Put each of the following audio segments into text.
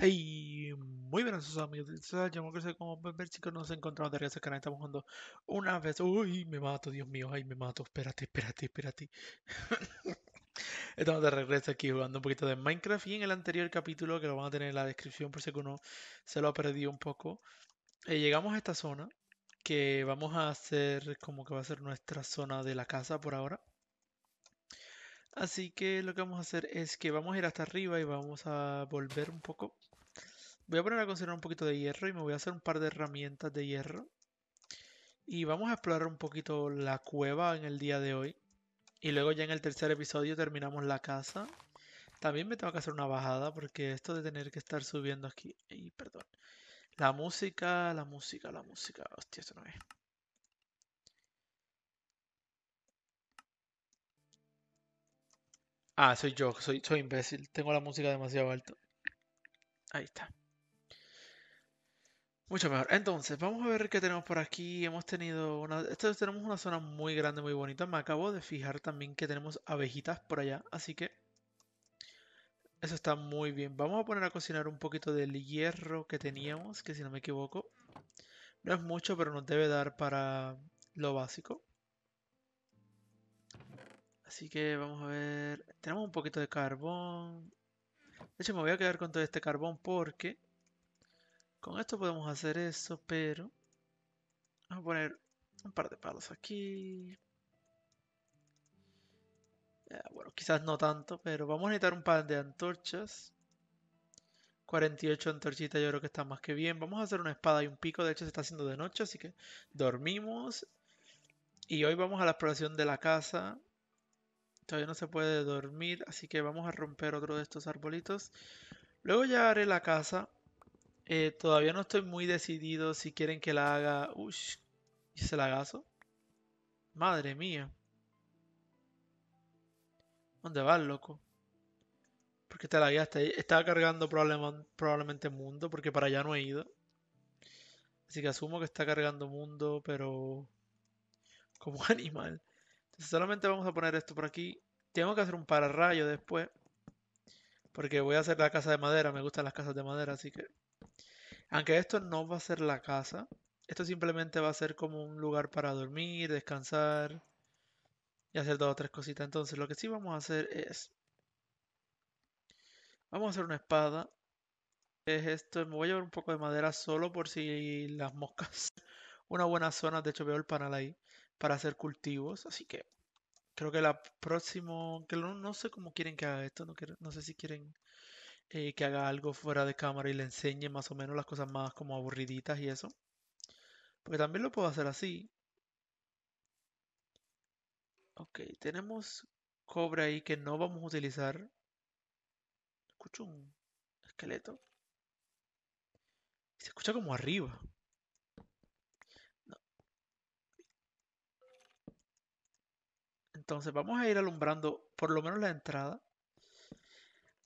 Hey, muy buenas amigos, llamo que como ver chicos, nos encontramos de regreso al canal, estamos jugando una vez, uy, me mato, Dios mío, ay, me mato, espérate, espérate, espérate. estamos de regreso aquí jugando un poquito de Minecraft y en el anterior capítulo, que lo van a tener en la descripción por si alguno se lo ha perdido un poco, eh, llegamos a esta zona, que vamos a hacer como que va a ser nuestra zona de la casa por ahora. Así que lo que vamos a hacer es que vamos a ir hasta arriba y vamos a volver un poco voy a poner a considerar un poquito de hierro y me voy a hacer un par de herramientas de hierro. Y vamos a explorar un poquito la cueva en el día de hoy. Y luego ya en el tercer episodio terminamos la casa. También me tengo que hacer una bajada porque esto de tener que estar subiendo aquí... Ay, perdón. La música, la música, la música. Hostia, eso no es. Ah, soy yo, soy, soy imbécil. Tengo la música demasiado alta. Ahí está. Mucho mejor. Entonces, vamos a ver qué tenemos por aquí. Hemos tenido una... Esto, tenemos una zona muy grande, muy bonita. Me acabo de fijar también que tenemos abejitas por allá. Así que... Eso está muy bien. Vamos a poner a cocinar un poquito del hierro que teníamos. Que si no me equivoco... No es mucho, pero nos debe dar para lo básico. Así que vamos a ver... Tenemos un poquito de carbón. De hecho, me voy a quedar con todo este carbón porque... Con esto podemos hacer eso, pero vamos a poner un par de palos aquí. bueno, quizás no tanto, pero vamos a necesitar un par de antorchas. 48 antorchitas yo creo que está más que bien. Vamos a hacer una espada y un pico. De hecho se está haciendo de noche, así que dormimos. Y hoy vamos a la exploración de la casa. Todavía no se puede dormir, así que vamos a romper otro de estos arbolitos. Luego ya haré la casa eh, todavía no estoy muy decidido si quieren que la haga. Uy, ¿y se la gaso? Madre mía. ¿Dónde vas, loco? Porque está te la está Estaba cargando probablemente mundo, porque para allá no he ido. Así que asumo que está cargando mundo, pero como animal. Entonces solamente vamos a poner esto por aquí. Tengo que hacer un pararrayo después. Porque voy a hacer la casa de madera. Me gustan las casas de madera, así que aunque esto no va a ser la casa, esto simplemente va a ser como un lugar para dormir, descansar y hacer dos o tres cositas. Entonces lo que sí vamos a hacer es... Vamos a hacer una espada. Es esto. Me voy a llevar un poco de madera solo por si las moscas. Una buena zona. De hecho veo el panal ahí. Para hacer cultivos. Así que creo que la próxima... Que no, sé cómo quieren que haga esto. no sé si quieren eh, que haga algo fuera de cámara y le enseñe más o menos las cosas más como aburriditas y eso. Porque también lo puedo hacer así. Ok, tenemos cobre ahí que no vamos a utilizar. Escucho un esqueleto. Se escucha como arriba. Entonces vamos a ir alumbrando por lo menos la entrada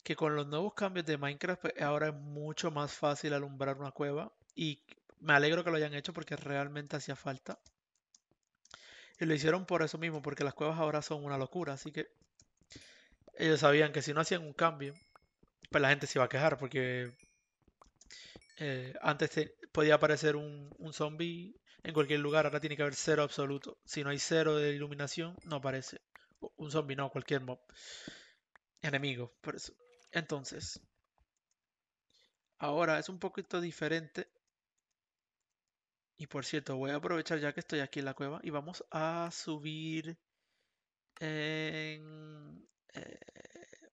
que con los nuevos cambios de Minecraft pues, ahora es mucho más fácil alumbrar una cueva y me alegro que lo hayan hecho porque realmente hacía falta. Y lo hicieron por eso mismo, porque las cuevas ahora son una locura, así que ellos sabían que si no hacían un cambio, pues la gente se iba a quejar porque eh, antes podía aparecer un, un zombie en cualquier lugar, ahora tiene que haber cero absoluto. Si no hay cero de iluminación, no aparece. Un zombie no, cualquier mob. Enemigo, por eso. Entonces, ahora es un poquito diferente. Y por cierto, voy a aprovechar ya que estoy aquí en la cueva y vamos a subir en... Eh,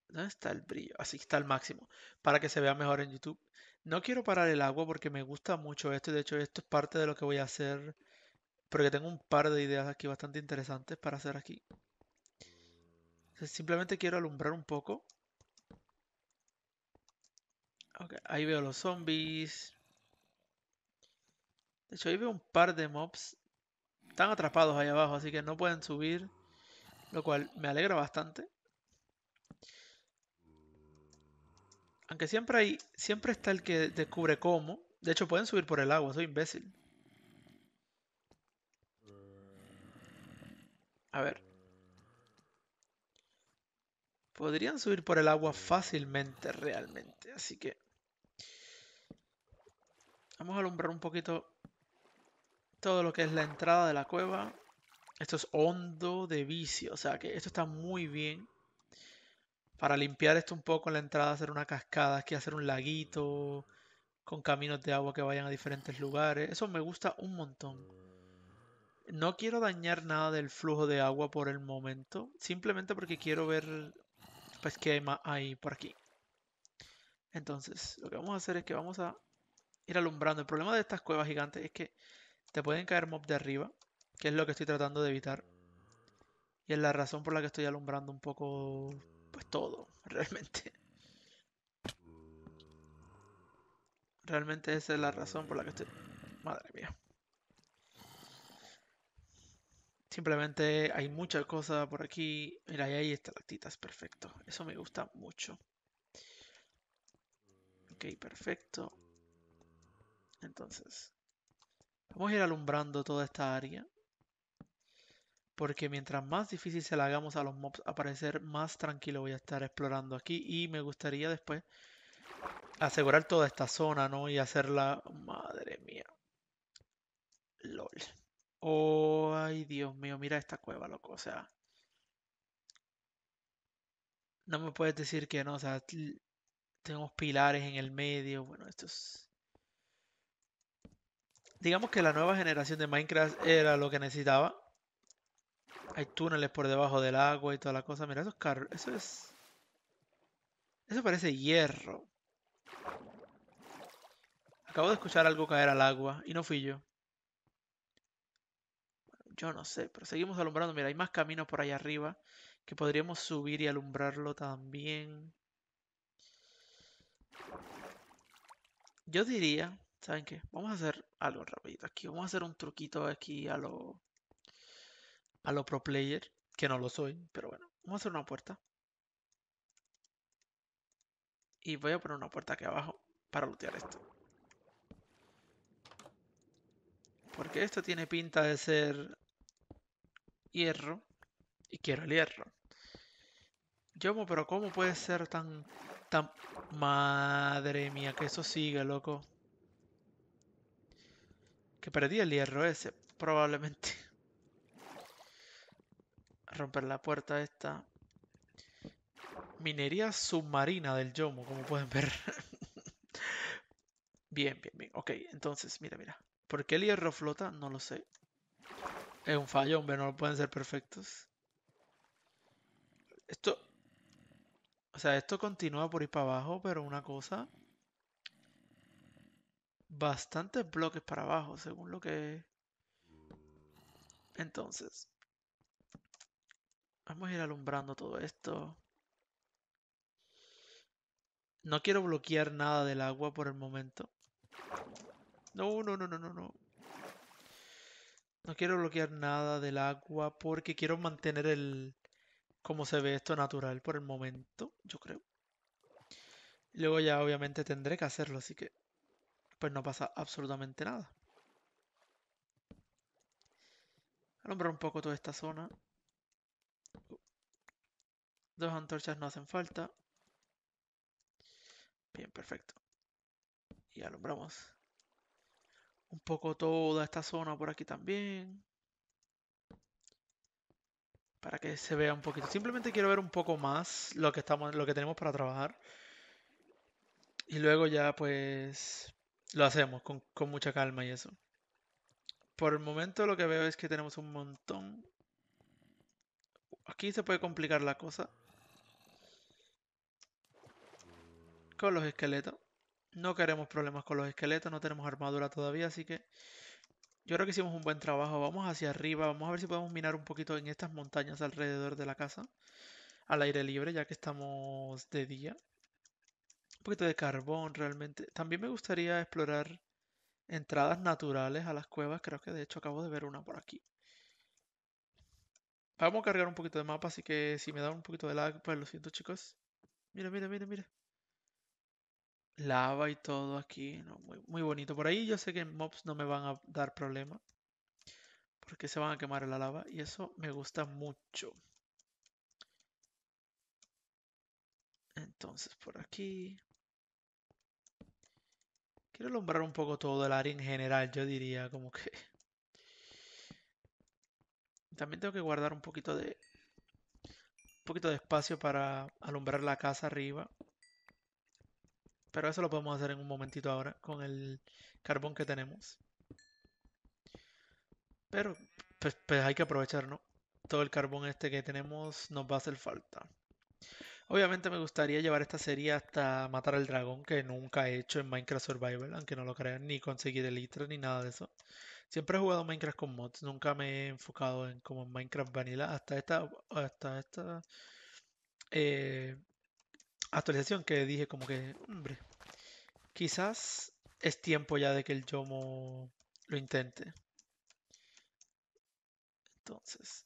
¿Dónde está el brillo? Así ah, está al máximo, para que se vea mejor en YouTube. No quiero parar el agua porque me gusta mucho esto. De hecho, esto es parte de lo que voy a hacer. Porque tengo un par de ideas aquí bastante interesantes para hacer aquí. Simplemente quiero alumbrar un poco ahí veo los zombies. De hecho, ahí veo un par de mobs. Están atrapados ahí abajo, así que no pueden subir. Lo cual me alegra bastante. Aunque siempre hay. Siempre está el que descubre cómo. De hecho, pueden subir por el agua, soy imbécil. A ver. Podrían subir por el agua fácilmente, realmente. Así que Vamos a alumbrar un poquito todo lo que es la entrada de la cueva. Esto es hondo de vicio, o sea que esto está muy bien. Para limpiar esto un poco en la entrada, hacer una cascada, que hacer un laguito con caminos de agua que vayan a diferentes lugares. Eso me gusta un montón. No quiero dañar nada del flujo de agua por el momento, simplemente porque quiero ver pues qué hay más por aquí. Entonces, lo que vamos a hacer es que vamos a ir alumbrando. El problema de estas cuevas gigantes es que te pueden caer mobs de arriba, que es lo que estoy tratando de evitar. Y es la razón por la que estoy alumbrando un poco, pues todo, realmente. Realmente esa es la razón por la que estoy... Madre mía. Simplemente hay muchas cosas por aquí. Mira, ahí hay estalactitas, perfecto. Eso me gusta mucho. Ok, perfecto. Entonces, vamos a ir alumbrando toda esta área. Porque mientras más difícil se la hagamos a los mobs aparecer, más tranquilo voy a estar explorando aquí. Y me gustaría después asegurar toda esta zona, ¿no? Y hacerla... Madre mía. LOL. Oh, ay, Dios mío, mira esta cueva, loco. O sea... No me puedes decir que no, o sea... Tenemos pilares en el medio. Bueno, esto es... Digamos que la nueva generación de Minecraft era lo que necesitaba. Hay túneles por debajo del agua y toda la cosa. Mira, Eso es. Eso parece hierro. Acabo de escuchar algo caer al agua y no fui yo. Yo no sé, pero seguimos alumbrando. Mira, hay más caminos por allá arriba que podríamos subir y alumbrarlo también. Yo diría ¿Saben qué? Vamos a hacer algo rapidito aquí. Vamos a hacer un truquito aquí a lo, a lo pro player, que no lo soy, pero bueno. Vamos a hacer una puerta. Y voy a poner una puerta aquí abajo para lootear esto. Porque esto tiene pinta de ser hierro. Y quiero el hierro. Yo, pero ¿cómo puede ser tan... tan... Madre mía, que eso sigue, loco. Que perdí el hierro ese, probablemente. romper la puerta esta. Minería submarina del Yomo, como pueden ver. bien, bien, bien. Ok, entonces, mira, mira. ¿Por qué el hierro flota? No lo sé. Es un fallo, hombre, no pueden ser perfectos. Esto... O sea, esto continúa por ir para abajo, pero una cosa bastantes bloques para abajo, según lo que... Entonces, vamos a ir alumbrando todo esto. No quiero bloquear nada del agua por el momento. No, no, no, no, no, no. No quiero bloquear nada del agua porque quiero mantener el... Como se ve esto natural por el momento, yo creo. Luego ya obviamente tendré que hacerlo, así que pues no pasa absolutamente nada. Alumbrar un poco toda esta zona. Dos antorchas no hacen falta. Bien, perfecto. Y alumbramos un poco toda esta zona por aquí también. Para que se vea un poquito. Simplemente quiero ver un poco más lo que, estamos, lo que tenemos para trabajar. Y luego ya pues lo hacemos con, con mucha calma y eso. Por el momento lo que veo es que tenemos un montón. Aquí se puede complicar la cosa. Con los esqueletos. No queremos problemas con los esqueletos, no tenemos armadura todavía, así que yo creo que hicimos un buen trabajo. Vamos hacia arriba, vamos a ver si podemos minar un poquito en estas montañas alrededor de la casa, al aire libre, ya que estamos de día un poquito de carbón realmente. También me gustaría explorar entradas naturales a las cuevas. Creo que de hecho acabo de ver una por aquí. Vamos a cargar un poquito de mapa, así que si me da un poquito de lag, pues lo siento chicos. Mira, mira, mira, mira. Lava y todo aquí, muy, muy bonito. Por ahí yo sé que mobs no me van a dar problema. Porque se van a quemar en la lava y eso me gusta mucho. Entonces por aquí. Quiero alumbrar un poco todo el área en general, yo diría, como que... También tengo que guardar un poquito de... Un poquito de espacio para alumbrar la casa arriba. Pero eso lo podemos hacer en un momentito ahora con el carbón que tenemos. Pero pues, pues hay que aprovechar, ¿no? Todo el carbón este que tenemos nos va a hacer falta. Obviamente me gustaría llevar esta serie hasta matar al dragón, que nunca he hecho en Minecraft Survival, aunque no lo crean, ni conseguir el itra ni nada de eso. Siempre he jugado Minecraft con mods, nunca me he enfocado en como Minecraft Vanilla hasta esta, hasta esta eh, actualización que dije como que, hombre, quizás es tiempo ya de que el Yomo lo intente. Entonces,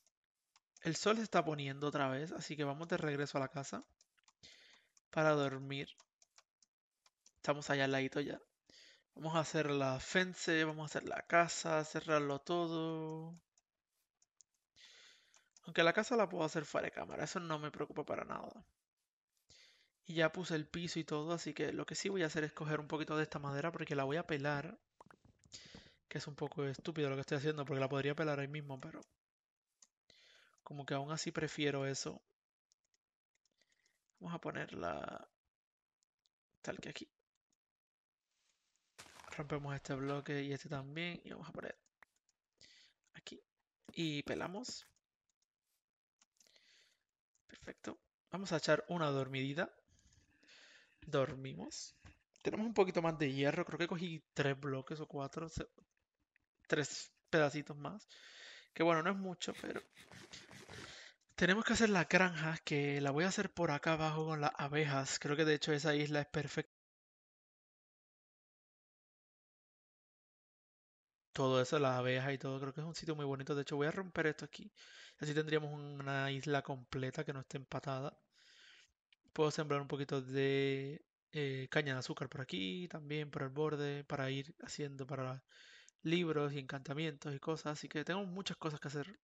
el sol se está poniendo otra vez, así que vamos de regreso a la casa para dormir. Estamos allá al ladito ya. Vamos a hacer la fence, vamos a hacer la casa, cerrarlo todo. Aunque la casa la puedo hacer fuera de cámara, eso no me preocupa para nada. Y ya puse el piso y todo, así que lo que sí voy a hacer es coger un poquito de esta madera porque la voy a pelar. Que es un poco estúpido lo que estoy haciendo porque la podría pelar ahí mismo, pero como que aún así prefiero eso. Vamos a ponerla tal que aquí. Rompemos este bloque y este también. Y vamos a poner aquí. Y pelamos. Perfecto. Vamos a echar una dormidita. Dormimos. Tenemos un poquito más de hierro. Creo que cogí tres bloques o cuatro. Tres pedacitos más. Que bueno, no es mucho, pero tenemos que hacer la granja, que la voy a hacer por acá abajo con las abejas. Creo que de hecho esa isla es perfecta. Todo eso, las abejas y todo, creo que es un sitio muy bonito. De hecho, voy a romper esto aquí. Así tendríamos una isla completa que no esté empatada. Puedo sembrar un poquito de eh, caña de azúcar por aquí, también por el borde, para ir haciendo para libros y encantamientos y cosas. Así que tengo muchas cosas que hacer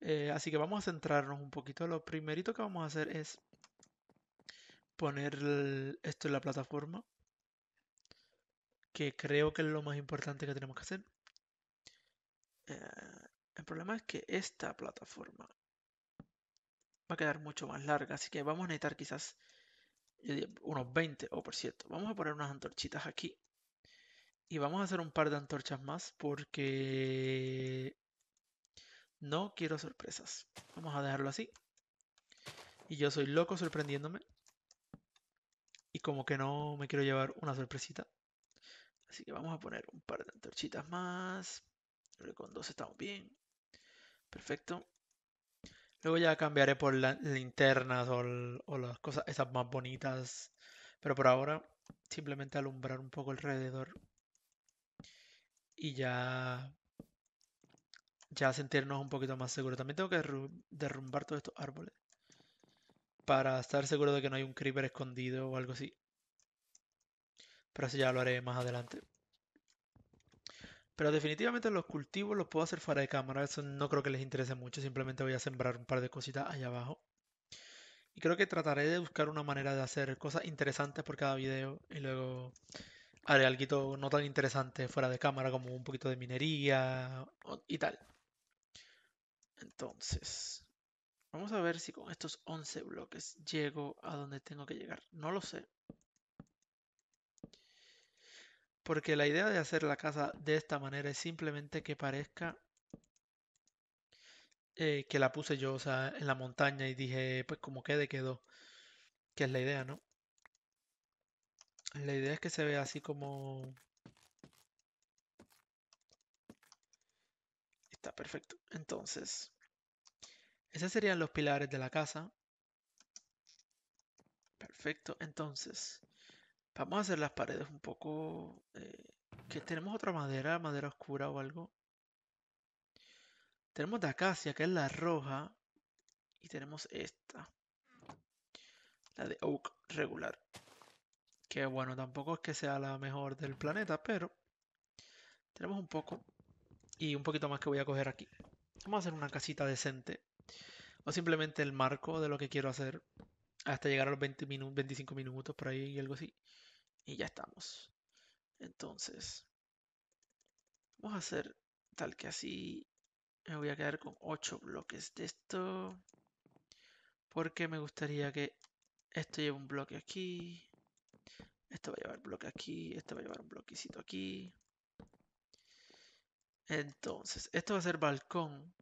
eh, así que vamos a centrarnos un poquito. Lo primerito que vamos a hacer es poner esto en la plataforma, que creo que es lo más importante que tenemos que hacer. Eh, el problema es que esta plataforma va a quedar mucho más larga, así que vamos a necesitar quizás unos 20, o por cierto, vamos a poner unas antorchitas aquí. Y vamos a hacer un par de antorchas más porque no quiero sorpresas. Vamos a dejarlo así. Y yo soy loco sorprendiéndome. Y como que no me quiero llevar una sorpresita. Así que vamos a poner un par de antorchitas más. con dos estamos bien. Perfecto. Luego ya cambiaré por las linternas o, o, las cosas esas más bonitas. Pero por ahora, simplemente alumbrar un poco alrededor. Y ya ya sentirnos un poquito más seguros. También tengo que derrumbar todos estos árboles para estar seguro de que no hay un creeper escondido o algo así. Pero eso ya lo haré más adelante. Pero definitivamente los cultivos los puedo hacer fuera de cámara. Eso no creo que les interese mucho. Simplemente voy a sembrar un par de cositas allá abajo. Y creo que trataré de buscar una manera de hacer cosas interesantes por cada video. Y luego haré algo no tan interesante fuera de cámara como un poquito de minería y tal. Entonces, vamos a ver si con estos 11 bloques llego a donde tengo que llegar. No lo sé. Porque la idea de hacer la casa de esta manera es simplemente que parezca eh, que la puse yo, o sea, en la montaña y dije, pues como quede, quedó. Que es la idea, ¿no? La idea es que se vea así como Está perfecto. Entonces, esos serían los pilares de la casa. Perfecto. Entonces, vamos a hacer las paredes un poco... Eh, que tenemos otra madera, madera oscura o algo. Tenemos de acacia, que es la roja. Y tenemos esta. La de oak regular. Que bueno, tampoco es que sea la mejor del planeta, pero... Tenemos un poco y un poquito más que voy a coger aquí. Vamos a hacer una casita decente. O simplemente el marco de lo que quiero hacer. Hasta llegar a los 20 minutos, 25 minutos por ahí y algo así. Y ya estamos. Entonces. Vamos a hacer tal que así. Me voy a quedar con 8 bloques de esto. Porque me gustaría que esto lleve un bloque aquí. Esto va a llevar bloque aquí. Esto va a llevar un bloquecito aquí. Entonces, esto va a ser balcón.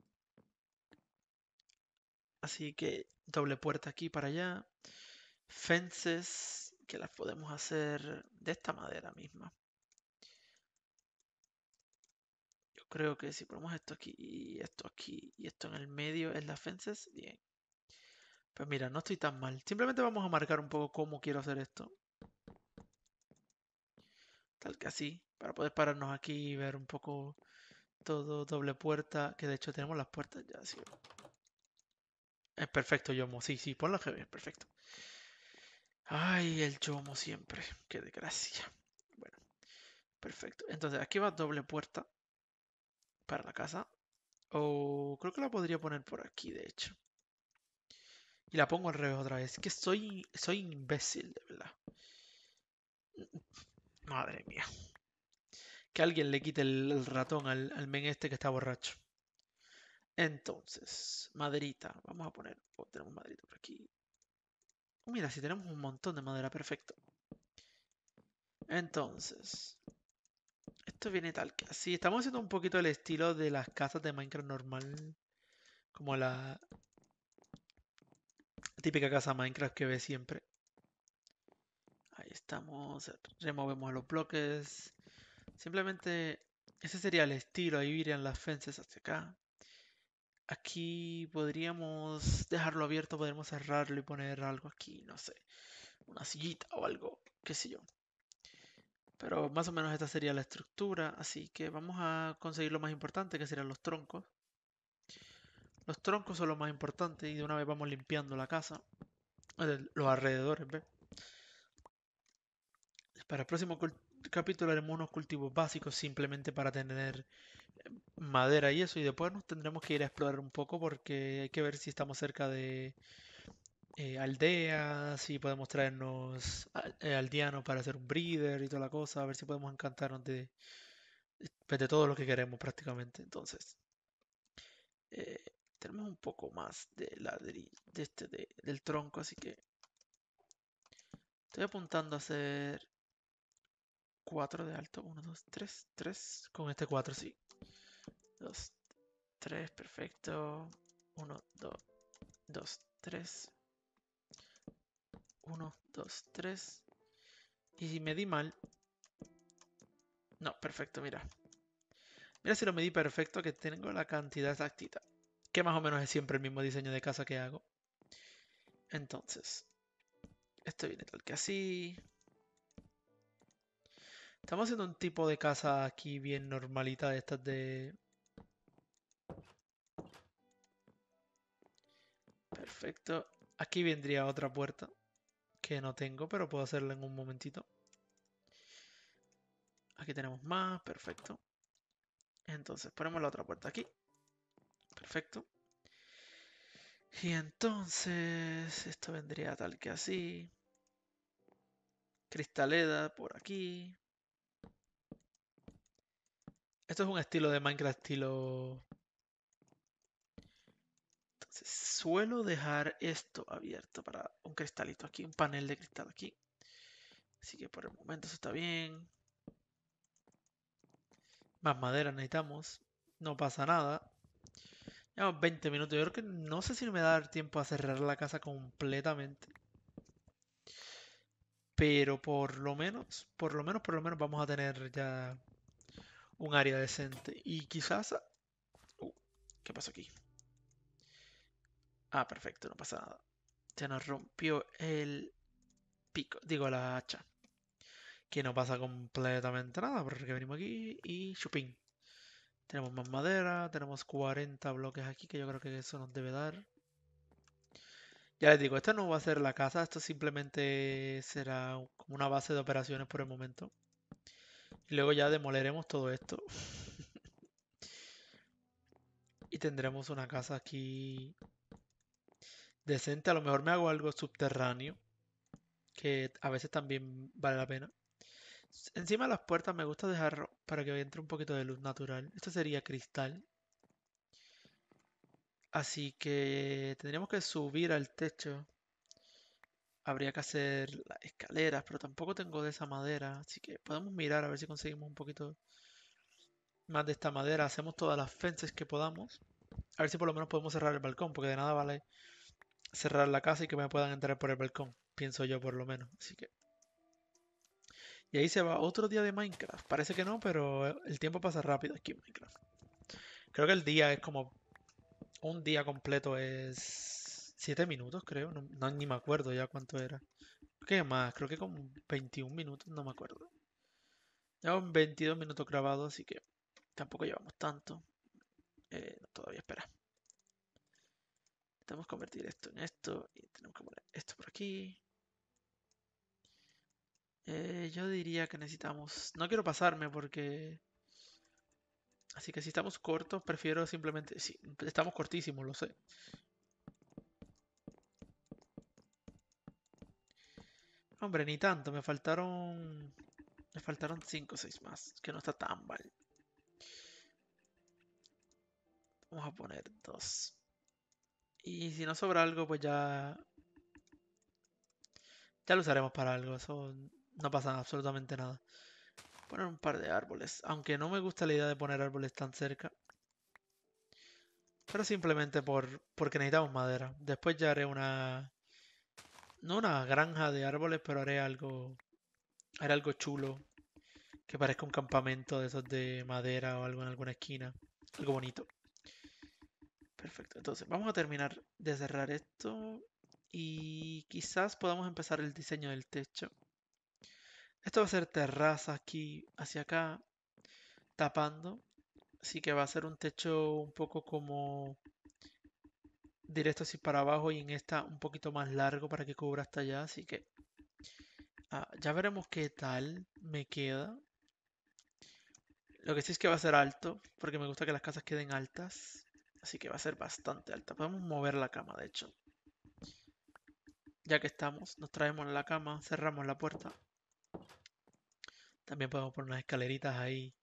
Así que doble puerta aquí para allá. Fences, que las podemos hacer de esta madera misma. Yo creo que si ponemos esto aquí y esto aquí y esto en el medio es las fences, bien. Pues mira, no estoy tan mal. Simplemente vamos a marcar un poco cómo quiero hacer esto. Tal que así, para poder pararnos aquí y ver un poco todo doble puerta, que de hecho tenemos las puertas ya, sí. Es perfecto, Yomo, sí, sí, por la GB, perfecto. Ay, el Yomo siempre, qué desgracia. Bueno, perfecto. Entonces, aquí va doble puerta para la casa. O creo que la podría poner por aquí, de hecho. Y la pongo al revés otra vez. Que soy, soy imbécil, de verdad. Madre mía que alguien le quite el, ratón al, al, men este que está borracho. Entonces, maderita. Vamos a poner. Oh, tenemos maderita por aquí. Oh, mira, si tenemos un montón de madera, perfecto. Entonces, esto viene tal que así. Estamos haciendo un poquito el estilo de las casas de Minecraft normal. Como la típica casa Minecraft que ve siempre. Ahí estamos. Removemos los bloques. Simplemente ese sería el estilo. Ahí irían las fences hacia acá. Aquí podríamos dejarlo abierto, Podríamos cerrarlo y poner algo aquí, no sé, una sillita o algo, qué sé yo. Pero más o menos esta sería la estructura, así que vamos a conseguir lo más importante, que serían los troncos. Los troncos son lo más importante y de una vez vamos limpiando la casa, eh, los alrededores, Para el próximo capítulo haremos unos cultivos básicos simplemente para tener eh, madera y eso. Y después nos tendremos que ir a explorar un poco porque hay que ver si estamos cerca de eh, aldeas, si podemos traernos eh, aldeanos para hacer un breeder y toda la cosa. A ver si podemos encantarnos de, pues, todo lo que queremos prácticamente. Entonces, tenemos un poco más de ladrillo, de este, del tronco, así que estoy apuntando a hacer 4 de alto. 1, 2, 3, 3. Con este 4, sí. 2, 3, perfecto. 1, 2, 2, 3. 1, 2, 3. Y si me di mal. No, perfecto, mira. Mira si lo medí perfecto, que tengo la cantidad exactita. Que más o menos es siempre el mismo diseño de casa que hago. Entonces, esto viene tal que así. Estamos haciendo un tipo de casa aquí bien normalita, estas de... Perfecto. Aquí vendría otra puerta que no tengo, pero puedo hacerla en un momentito. Aquí tenemos más, perfecto. Entonces ponemos la otra puerta aquí. Perfecto. Y entonces esto vendría tal que así. Cristaleda por aquí. Esto es un estilo de Minecraft, estilo... Entonces, suelo dejar esto abierto para un cristalito aquí, un panel de cristal aquí. Así que por el momento eso está bien. Más madera necesitamos. No pasa nada. Llevamos 20 minutos. Yo creo que no sé si me va a dar tiempo a cerrar la casa completamente. Pero por lo menos, por lo menos, por lo menos vamos a tener ya un área decente. Y quizás... Uh, ¿Qué pasó aquí? Ah, perfecto, no pasa nada. Se nos rompió el pico, digo la hacha. Que no pasa completamente nada, porque venimos aquí y chupín. Tenemos más madera, tenemos 40 bloques aquí, que yo creo que eso nos debe dar. Ya les digo, esta no va a ser la casa, esto simplemente será como una base de operaciones por el momento. Y luego ya demoleremos todo esto. y tendremos una casa aquí decente. A lo mejor me hago algo subterráneo. Que a veces también vale la pena. Encima de las puertas me gusta dejar para que entre un poquito de luz natural. Esto sería cristal. Así que tendríamos que subir al techo. Habría que hacer las escaleras, pero tampoco tengo de esa madera. Así que podemos mirar a ver si conseguimos un poquito más de esta madera. Hacemos todas las fences que podamos. A ver si por lo menos podemos cerrar el balcón, porque de nada vale cerrar la casa y que me puedan entrar por el balcón. Pienso yo por lo menos. Así que... Y ahí se va otro día de Minecraft. Parece que no, pero el tiempo pasa rápido aquí en Minecraft. Creo que el día es como... Un día completo es 7 minutos, creo. No, ni me acuerdo ya cuánto era. ¿Qué más? Creo que como 21 minutos, no me acuerdo. Llevamos 22 minutos grabados, así que tampoco llevamos tanto. Eh, todavía espera. Tenemos convertir esto en esto. Y tenemos que poner esto por aquí. Eh, yo diría que necesitamos... No quiero pasarme porque... Así que si estamos cortos, prefiero simplemente... Sí, estamos cortísimos, lo sé. Hombre, ni tanto. Me faltaron... Me faltaron 5 o 6 más. Que no está tan mal. Vamos a poner 2. Y si no sobra algo, pues ya... Ya lo usaremos para algo. Eso no pasa absolutamente nada. Poner un par de árboles. Aunque no me gusta la idea de poner árboles tan cerca. Pero simplemente por, porque necesitamos madera. Después ya haré una no una granja de árboles, pero haré algo, haré algo chulo que parezca un campamento de esos de madera o algo en alguna esquina, algo bonito. Perfecto, entonces vamos a terminar de cerrar esto y quizás podamos empezar el diseño del techo. Esto va a ser terraza aquí hacia acá, tapando. Así que va a ser un techo un poco como directo así para abajo y en esta un poquito más largo para que cubra hasta allá. Así que ah, ya veremos qué tal me queda. Lo que sí es que va a ser alto, porque me gusta que las casas queden altas. Así que va a ser bastante alta. Podemos mover la cama, de hecho. Ya que estamos, nos traemos la cama, cerramos la puerta. También podemos poner unas escaleritas ahí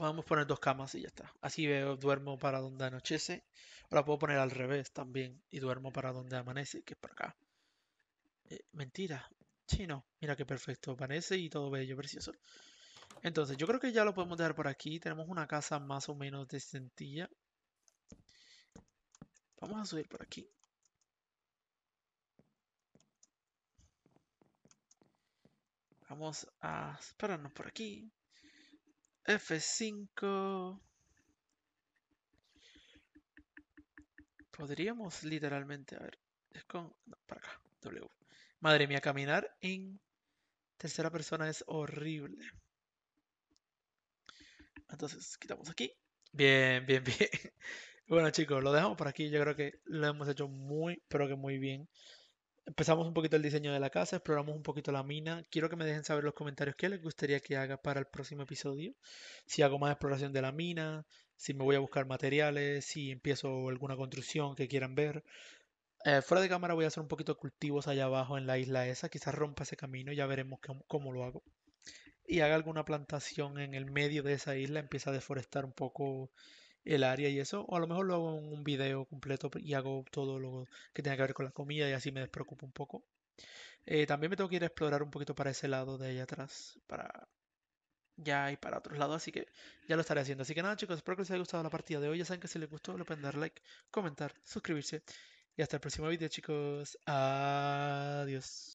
podemos poner dos camas y ya está. Así veo, duermo para donde anochece. O puedo poner al revés también y duermo para donde amanece, que es por acá. Eh, mentira. Sí, no. Mira qué perfecto. Amanece y todo bello, precioso. Entonces, yo creo que ya lo podemos dejar por aquí. Tenemos una casa más o menos de decentilla. Vamos a subir por aquí. Vamos a esperarnos por aquí. F5. Podríamos literalmente, a ver, con, no, para acá, W. Madre mía, caminar en tercera persona es horrible. Entonces, quitamos aquí. Bien, bien, bien. Bueno chicos, lo dejamos por aquí. Yo creo que lo hemos hecho muy, pero que muy bien. Empezamos un poquito el diseño de la casa, exploramos un poquito la mina. Quiero que me dejen saber en los comentarios qué les gustaría que haga para el próximo episodio. Si hago más exploración de la mina, si me voy a buscar materiales, si empiezo alguna construcción que quieran ver. Eh, fuera de cámara voy a hacer un poquito de cultivos allá abajo en la isla esa. Quizás rompa ese camino, ya veremos cómo lo hago. Y haga alguna plantación en el medio de esa isla, empieza a deforestar un poco el área y eso, o a lo mejor lo hago en un video completo y hago todo lo que tenga que ver con la comida y así me despreocupo un poco. Eh, también me tengo que ir a explorar un poquito para ese lado de allá atrás, para ya y para otros lados, así que ya lo estaré haciendo. Así que nada chicos, espero que les haya gustado la partida de hoy. Ya saben que si les gustó, le pueden dar like, comentar, suscribirse. Y hasta el próximo video chicos. Adiós.